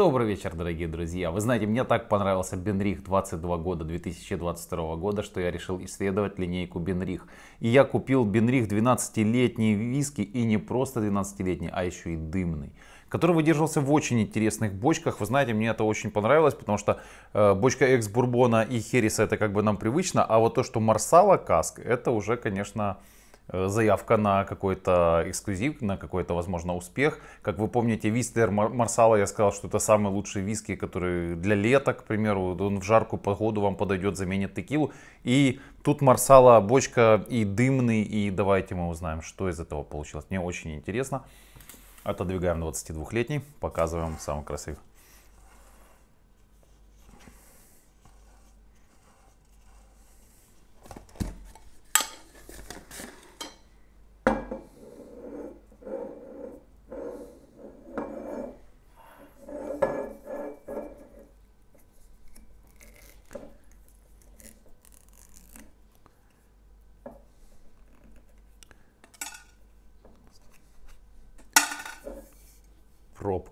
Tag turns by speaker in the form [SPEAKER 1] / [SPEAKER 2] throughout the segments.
[SPEAKER 1] Добрый вечер, дорогие друзья. Вы знаете, мне так понравился Бенрих 22 года 2022 года, что я решил исследовать линейку Бенрих. И я купил Бенрих 12-летний виски, и не просто 12-летний, а еще и дымный который выдерживался в очень интересных бочках. Вы знаете, мне это очень понравилось, потому что э, бочка экс-бурбона и хереса это как бы нам привычно, а вот то, что марсала каск, это уже, конечно, Э, заявка на какой-то эксклюзив, на какой-то, возможно, успех. Как вы помните, Вистер Марсала, я сказал, что это самый лучший виски, который для лета, к примеру, он в жаркую погоду вам подойдет, заменит текилу. И тут Марсала бочка и дымный, и давайте мы узнаем, что из этого получилось. Мне очень интересно. Отодвигаем 22-летний, показываем самый красивый.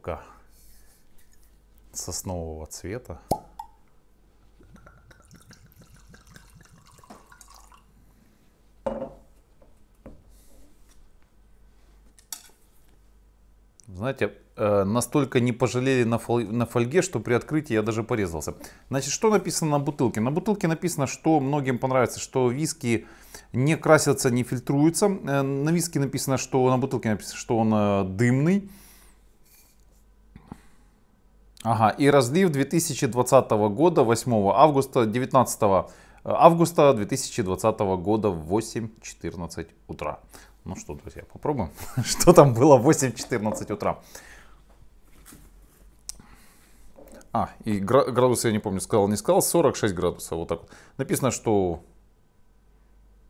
[SPEAKER 1] слегка соснового цвета. Знаете, э, настолько не пожалели на, фольге, что при открытии я даже порезался. Значит, что написано на бутылке? На бутылке написано, что многим понравится, что виски не красятся, не фильтруются. Э, на виски написано, что на бутылке написано, что он э, дымный. Ага, и разлив 2020 года 8 августа, 19 э, августа 2020 года в 8.14 утра. Ну что, друзья, попробуем, что там было в 8.14 утра. А, и градусы я не помню, сказал, не сказал, 46 градусов, вот так Написано, что,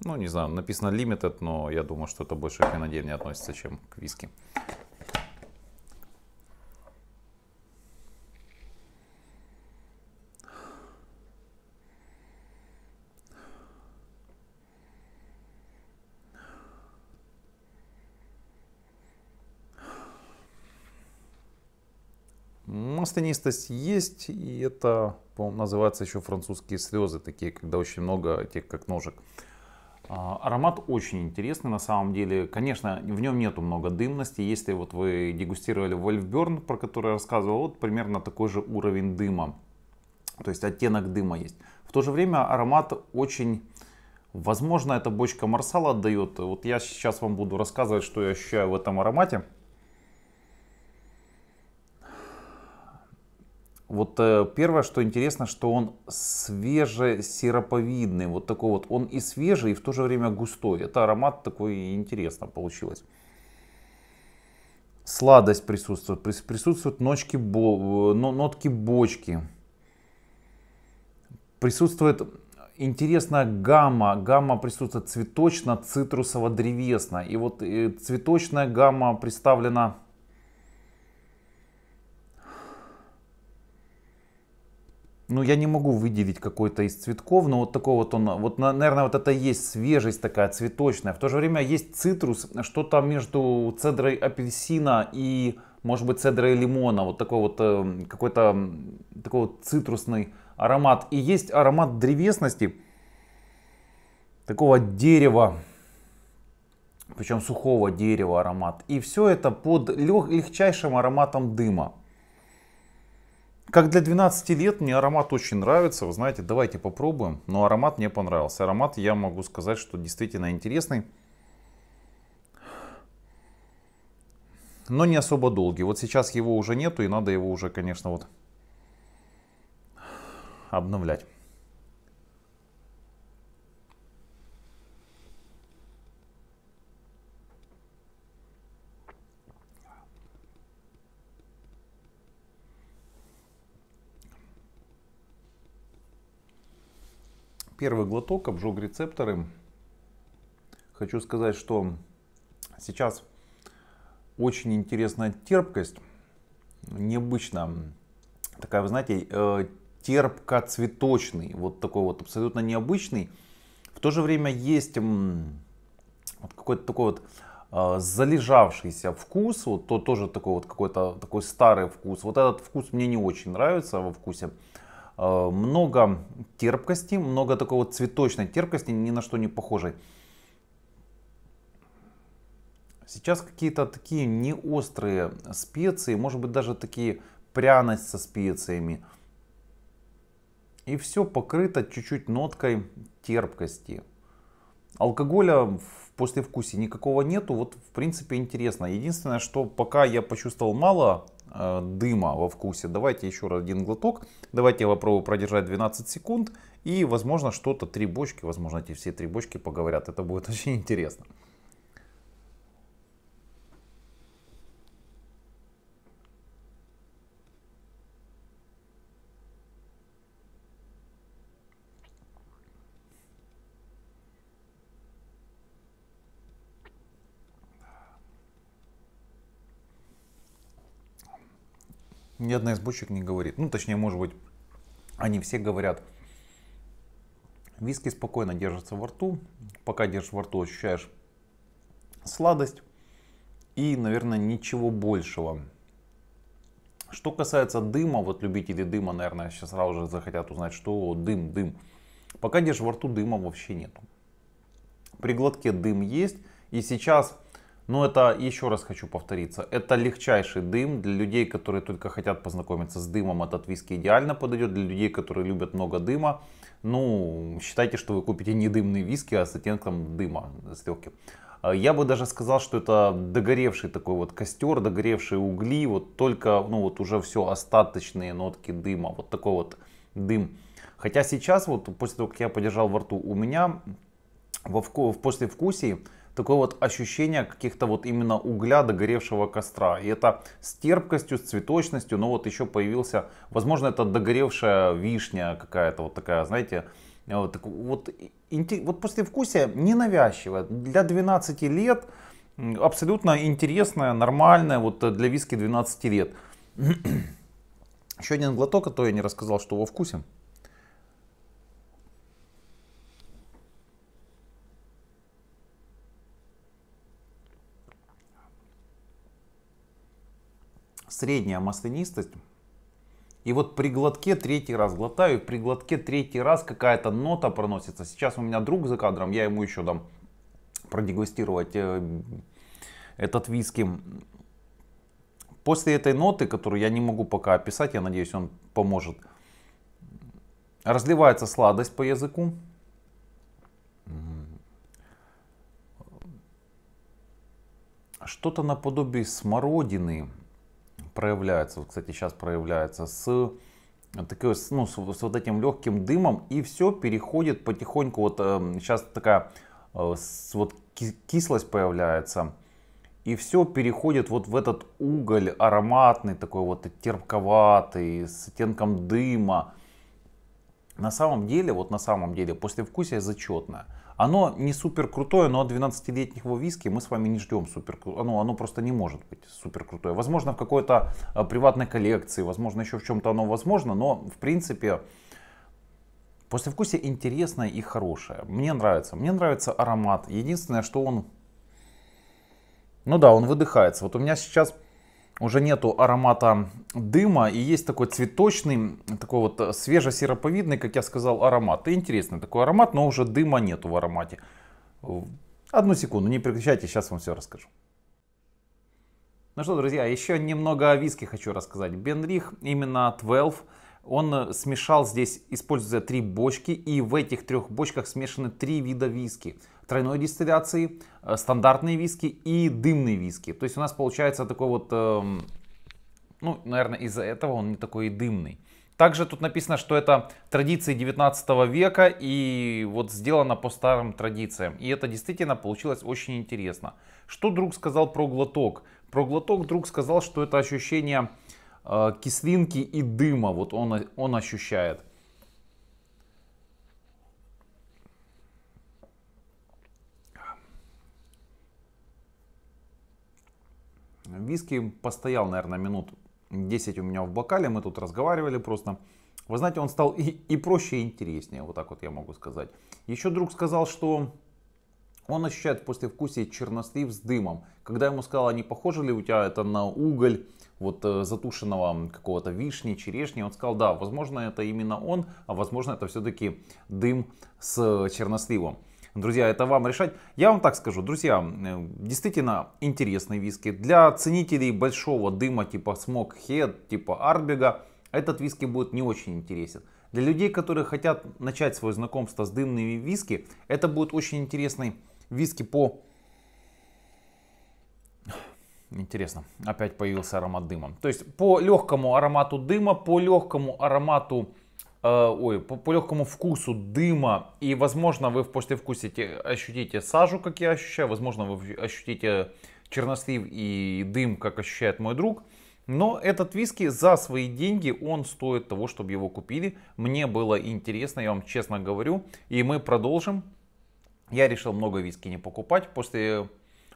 [SPEAKER 1] ну не знаю, написано limited, но я думаю, что это больше к винодель относится, чем к виски. холмостынистость есть, и это, по-моему, называется еще французские слезы, такие, когда очень много тех, как ножек. А, аромат очень интересный на самом деле. Конечно, в нем нету много дымности. Если вот вы дегустировали Вольфберн, про который я рассказывал, вот примерно такой же уровень дыма. То есть оттенок дыма есть. В то же время аромат очень... Возможно, эта бочка марсала отдает. Вот я сейчас вам буду рассказывать, что я ощущаю в этом аромате. Вот э, первое, что интересно, что он свеже сироповидный, вот такой вот. Он и свежий, и в то же время густой. Это аромат такой интересно получилось. Сладость присутствует, присутствуют ночки, э, нотки бочки. Присутствует интересная гамма, гамма присутствует цветочно-цитрусово-древесно. И вот э, цветочная гамма представлена ну, я не могу выделить какой-то из цветков, но вот такой вот он, вот, наверное, вот это есть свежесть такая цветочная. В то же время есть цитрус, что-то между цедрой апельсина и, может быть, цедрой лимона. Вот такой вот э, какой-то такой вот цитрусный аромат. И есть аромат древесности, такого дерева, причем сухого дерева аромат. И все это под лег, легчайшим ароматом дыма. Как для 12 лет мне аромат очень нравится, вы знаете, давайте попробуем. Но аромат мне понравился. Аромат я могу сказать, что действительно интересный. Но не особо долгий. Вот сейчас его уже нету и надо его уже, конечно, вот обновлять. первый глоток обжег рецепторы. Хочу сказать, что сейчас очень интересная терпкость. Необычно. Такая, вы знаете, э, терпко-цветочный. Вот такой вот абсолютно необычный. В то же время есть какой-то такой вот э, залежавшийся вкус, вот то тоже такой вот какой-то такой старый вкус. Вот этот вкус мне не очень нравится во вкусе. Э, много терпкости, много такой вот цветочной терпкости, ни на что не похожей. Сейчас какие-то такие неострые специи, может быть даже такие пряность со специями. И все покрыто чуть-чуть ноткой терпкости. Алкоголя в послевкусии никакого нету, вот в принципе интересно. Единственное, что пока я почувствовал мало, Э, дыма во вкусе. Давайте еще раз один глоток. Давайте я попробую продержать 12 секунд. И, возможно, что-то три бочки, возможно, эти все три бочки поговорят. Это будет очень интересно. Ни одна из бочек не говорит. Ну, точнее, может быть, они все говорят. Виски спокойно держатся во рту. Пока держишь во рту, ощущаешь сладость и, наверное, ничего большего. Что касается дыма, вот любители дыма, наверное, сейчас сразу же захотят узнать, что дым, дым. Пока держишь во рту, дыма вообще нету. При глотке дым есть. И сейчас но ну, это, еще раз хочу повториться, это легчайший дым для людей, которые только хотят познакомиться с дымом. Этот виски идеально подойдет для людей, которые любят много дыма. Ну, считайте, что вы купите не дымный виски, а с оттенком дыма, с легким. А, я бы даже сказал, что это догоревший такой вот костер, догоревшие угли, вот только, ну вот уже все остаточные нотки дыма, вот такой вот дым. Хотя сейчас, вот после того, как я подержал во рту, у меня во вку, в послевкусии такое вот ощущение каких-то вот именно угля догоревшего костра. И это с терпкостью, с цветочностью, но вот еще появился, возможно, это догоревшая вишня какая-то вот такая, знаете, э, вот, так, вот, вот послевкусие ненавязчивое. Для 12 лет абсолютно интересное, нормальное, вот для виски 12 лет. Еще один глоток, а то я не рассказал, что во вкусе. средняя маслянистость. И вот при глотке третий раз глотаю, при глотке третий раз какая-то нота проносится. Сейчас у меня друг за кадром, я ему еще дам продегустировать э, этот виски. После этой ноты, которую я не могу пока описать, я надеюсь, он поможет, разливается сладость по языку. Что-то наподобие смородины проявляется, вот, кстати, сейчас проявляется, с э, такой, ну, с, с вот этим легким дымом, и все переходит потихоньку, вот сейчас эм, такая э, с, вот кислость появляется, и все переходит вот в этот уголь ароматный, такой вот терпковатый, с оттенком дыма. На самом деле, вот на самом деле, после послевкусие зачетное. Оно не супер крутое, но от 12-летнего виски мы с вами не ждем супер оно, оно просто не может быть супер крутое. Возможно, в какой-то э, приватной коллекции, возможно, еще в чем-то оно возможно, но в принципе после послевкусие интересное и хорошее. Мне нравится. Мне нравится аромат. Единственное, что он... Ну да, он выдыхается. Вот у меня сейчас уже нету аромата дыма и есть такой цветочный, такой вот э, свежесироповидный, как я сказал, аромат. интересный такой аромат, но уже дыма нету в аромате. Одну секунду, не прекращайте, сейчас вам все расскажу. Ну что, друзья, еще немного о виски хочу рассказать. Бенрих именно 12. Он э, смешал здесь, используя три бочки, и в этих трех бочках смешаны три вида виски тройной дистилляции, э, стандартные виски и дымные виски. То есть у нас получается такой вот, эм, ну, наверное, из-за этого он не такой и дымный. Также тут написано, что это традиции 19 века и вот сделано по старым традициям. И это действительно получилось очень интересно. Что друг сказал про глоток? Про глоток друг сказал, что это ощущение э, кислинки и дыма. Вот он, он ощущает. Виски постоял, наверное, минут 10 у меня в бокале, мы тут разговаривали просто. Вы знаете, он стал и, и проще, и интереснее, вот так вот я могу сказать. Еще друг сказал, что он ощущает после послевкусие чернослив с дымом. Когда ему сказал, не похоже ли у тебя это на уголь, вот э, затушенного какого-то вишни, черешни, он сказал, да, возможно это именно он, а возможно это все-таки дым с э, черносливом. Друзья, это вам решать. Я вам так скажу, друзья, э, действительно интересные виски. Для ценителей большого дыма типа Smoke Head, типа Арбега, этот виски будет не очень интересен. Для людей, которые хотят начать свое знакомство с дымными виски, это будет очень интересный виски по... Интересно, опять появился аромат дыма. То есть по легкому аромату дыма, по легкому аромату Э, ой, по, по легкому вкусу дыма, и, возможно, вы в послевкусе ощутите сажу, как я ощущаю, возможно, вы ощутите чернослив и дым, как ощущает мой друг. Но этот виски за свои деньги, он стоит того, чтобы его купили. Мне было интересно, я вам честно говорю. И мы продолжим. Я решил много виски не покупать после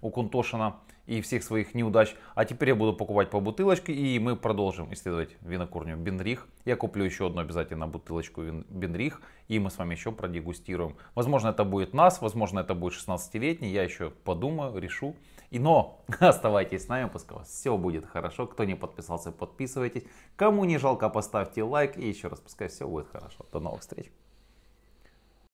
[SPEAKER 1] у Кунтошина и всех своих неудач. А теперь я буду покупать по бутылочке и мы продолжим исследовать винокурню Бенрих. Я куплю еще одну обязательно бутылочку Бенрих и мы с вами еще продегустируем. Возможно это будет нас, возможно это будет 16-летний, я еще подумаю, решу. И но оставайтесь с нами, пускай у вас все будет хорошо. Кто не подписался, подписывайтесь. Кому не жалко, поставьте лайк и еще раз, пускай все будет хорошо. До новых встреч.